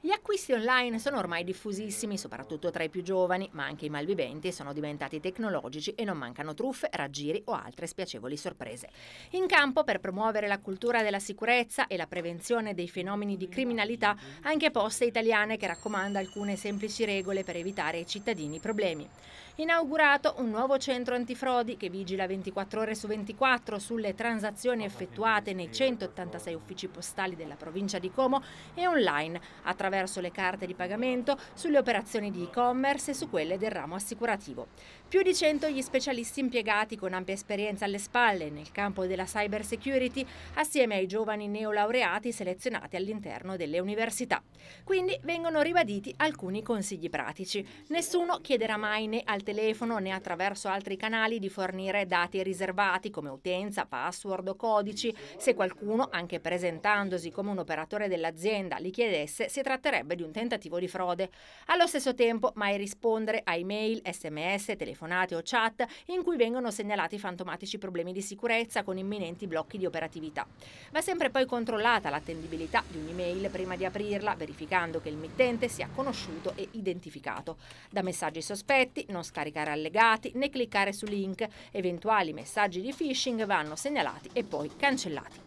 Gli acquisti online sono ormai diffusissimi, soprattutto tra i più giovani, ma anche i malviventi sono diventati tecnologici e non mancano truffe, raggiri o altre spiacevoli sorprese. In campo per promuovere la cultura della sicurezza e la prevenzione dei fenomeni di criminalità, anche Poste Italiane che raccomanda alcune semplici regole per evitare ai cittadini problemi. Inaugurato un nuovo centro antifrodi che vigila 24 ore su 24 sulle transazioni effettuate nei 186 uffici postali della provincia di Como e online attraverso attraverso le carte di pagamento, sulle operazioni di e-commerce e su quelle del ramo assicurativo. Più di 100 gli specialisti impiegati con ampia esperienza alle spalle nel campo della cyber security assieme ai giovani neolaureati selezionati all'interno delle università. Quindi vengono ribaditi alcuni consigli pratici. Nessuno chiederà mai né al telefono né attraverso altri canali di fornire dati riservati come utenza, password o codici. Se qualcuno, anche presentandosi come un operatore dell'azienda, li chiedesse, si tratterebbe tratterebbe di un tentativo di frode. Allo stesso tempo, mai rispondere a email, sms, telefonate o chat in cui vengono segnalati fantomatici problemi di sicurezza con imminenti blocchi di operatività. Va sempre poi controllata l'attendibilità di un'email prima di aprirla, verificando che il mittente sia conosciuto e identificato. Da messaggi sospetti, non scaricare allegati né cliccare su link. Eventuali messaggi di phishing vanno segnalati e poi cancellati.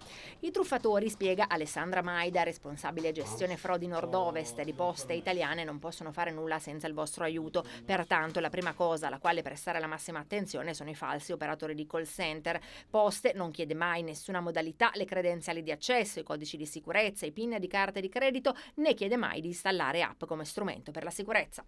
I truffatori, spiega Alessandra Maida, responsabile gestione frodi nord dell'ovest di poste italiane non possono fare nulla senza il vostro aiuto. Pertanto la prima cosa alla quale prestare la massima attenzione sono i falsi operatori di call center. Poste non chiede mai nessuna modalità, le credenziali di accesso, i codici di sicurezza, i PIN di carte di credito, né chiede mai di installare app come strumento per la sicurezza.